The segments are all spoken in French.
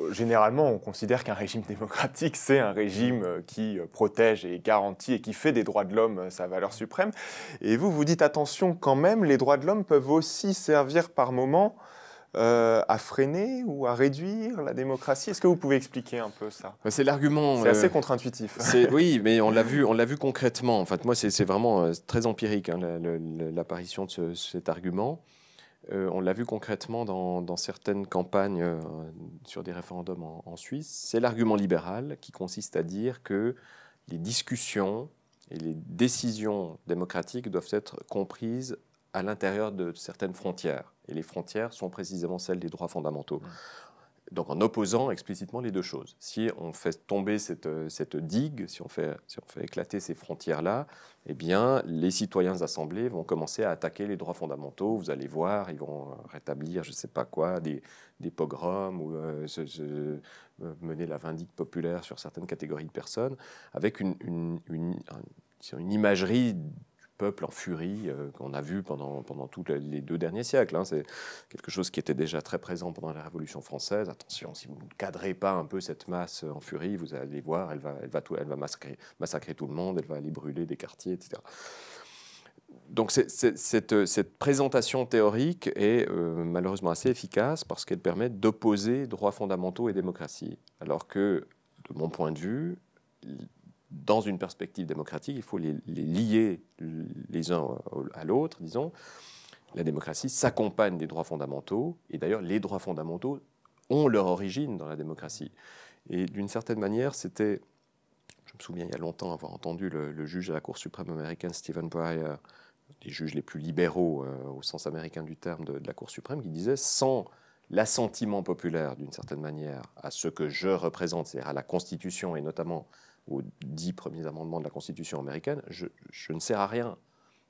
Euh, généralement, on considère qu'un régime démocratique, c'est un régime euh, qui euh, protège et garantit et qui fait des droits de l'homme sa valeur suprême. Et vous, vous dites attention quand même, les droits de l'homme peuvent aussi servir par moment à freiner ou à réduire la démocratie. Est-ce que vous pouvez expliquer un peu ça C'est l'argument. C'est assez contre-intuitif. Oui, mais on l'a vu, on l'a vu concrètement. En fait, moi, c'est vraiment très empirique hein, l'apparition de cet argument. Euh, on l'a vu concrètement dans, certaines campagnes euh, sur des référendums en, Suisse, c'est l'argument libéral qui consiste à dire que les discussions et les décisions démocratiques doivent être comprises à l'intérieur de certaines frontières. Et les frontières sont précisément celles des droits fondamentaux donc en opposant explicitement les deux choses. Si on fait tomber cette, euh, cette digue, si on, fait, si on fait éclater ces frontières-là, eh bien, les citoyens assemblés vont commencer à attaquer les droits fondamentaux. Vous allez voir, ils vont euh, rétablir, je ne sais pas quoi, des, des pogroms ou euh, mener la vindicte populaire sur certaines catégories de personnes, avec une, une, une, une imagerie peuple en furie euh, qu'on a vu pendant, pendant tous les deux derniers siècles. Hein. C'est quelque chose qui était déjà très présent pendant la Révolution française. Attention, si vous ne cadrez pas un peu cette masse en furie, vous allez voir, elle va, elle va, tout, elle va massacrer, massacrer tout le monde, elle va aller brûler des quartiers, etc. Donc cette, cette, présentation théorique est euh, malheureusement assez efficace parce qu'elle permet d'opposer droits fondamentaux et démocratie. Alors que, de mon point de vue, dans une perspective démocratique, il faut les, lier les uns à l'autre, disons. La démocratie s'accompagne des droits fondamentaux, et d'ailleurs les droits fondamentaux ont leur origine dans la démocratie. Et d'une certaine manière, c'était, je me souviens il y a longtemps avoir entendu le, juge à la Cour suprême américaine, Stephen Breyer, des juges les plus libéraux euh, au sens américain du terme de, de la Cour suprême, qui disait sans l'assentiment populaire, d'une certaine manière, à ce que je représente, c'est-à-dire à la Constitution et notamment aux dix premiers amendements de la Constitution américaine, je, ne sers à rien.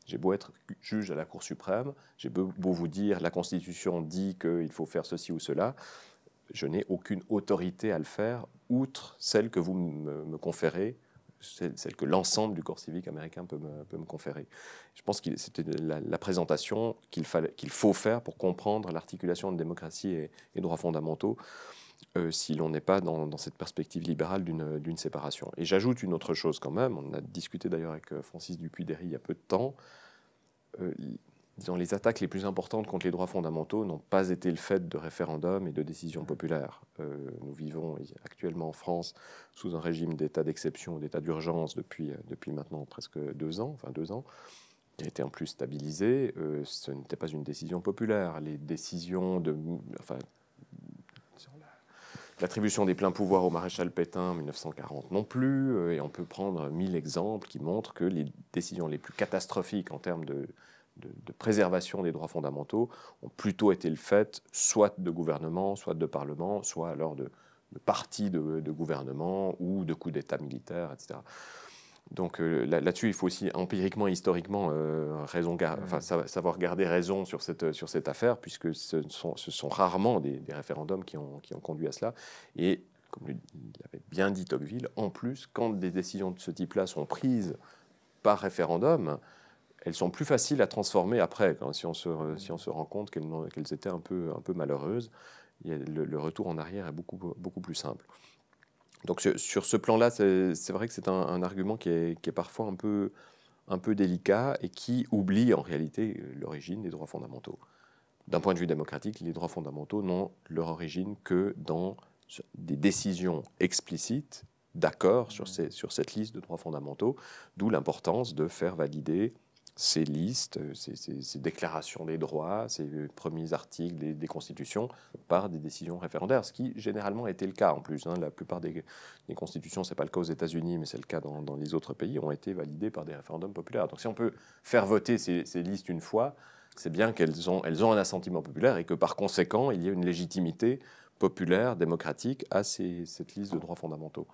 J'ai beau être juge à la Cour suprême, j'ai beau, vous dire la Constitution dit qu'il faut faire ceci ou cela, je n'ai aucune autorité à le faire outre celle que vous me conférez celle, que l'ensemble du corps civique américain peut me, conférer. Je pense que c'était la, présentation qu'il faut faire pour comprendre l'articulation de démocratie et, droits fondamentaux. Euh, si l'on n'est pas dans, cette perspective libérale d'une séparation. Et j'ajoute une autre chose quand même, on a discuté d'ailleurs avec euh, Francis Dupuy-Derry il y a peu de temps, euh, les attaques les plus importantes contre les droits fondamentaux n'ont pas été le fait de référendums et de décisions mm. populaires. Euh, nous vivons actuellement en France sous un régime d'état d'exception, d'état d'urgence depuis, euh, depuis maintenant presque deux ans, enfin ans, qui a été en plus stabilisé. Euh, ce n'était pas une décision populaire. Les décisions de... Enfin, L'attribution des pleins pouvoirs au maréchal Pétain en 1940 non plus, et on peut prendre mille exemples qui montrent que les décisions les plus catastrophiques en termes de de, préservation des droits fondamentaux ont plutôt été le fait soit de gouvernement, soit de parlement, soit alors de, de partis de, gouvernement ou de coups d'État militaires, etc. Donc euh, là-dessus, il faut aussi empiriquement et historiquement euh, raison savoir garder raison sur cette, sur cette affaire, puisque ce sont, rarement des, des référendums qui ont, qui ont conduit à cela. Et comme l'avait bien dit Tocqueville, en plus, quand des décisions de ce type-là sont prises par référendum, elles sont plus faciles à transformer après, hein, si, on se, euh, si on se rend compte qu'elles, étaient un peu, un peu malheureuses. Le, retour en arrière est beaucoup, beaucoup plus simple. Donc sur ce plan-là, c'est vrai que c'est un, argument qui est, parfois un peu, un peu délicat et qui oublie en réalité l'origine des droits fondamentaux. D'un point de vue démocratique, les droits fondamentaux n'ont leur origine que dans des décisions explicites d'accord sur, sur cette liste de droits fondamentaux, d'où l'importance de faire valider ces listes, euh, ces, déclarations des droits, ces euh, premiers articles des, constitutions par des décisions référendaires, ce qui généralement était le cas en plus. Hein, la plupart des, constitutions, ce n'est pas le cas aux États-Unis, mais c'est le cas dans, les autres pays, ont été validées par des référendums populaires. Donc si on peut faire voter ces, listes une fois, c'est bien qu'elles ont, ont un assentiment populaire et que par conséquent, il y a une légitimité populaire, démocratique à cette liste de droits fondamentaux.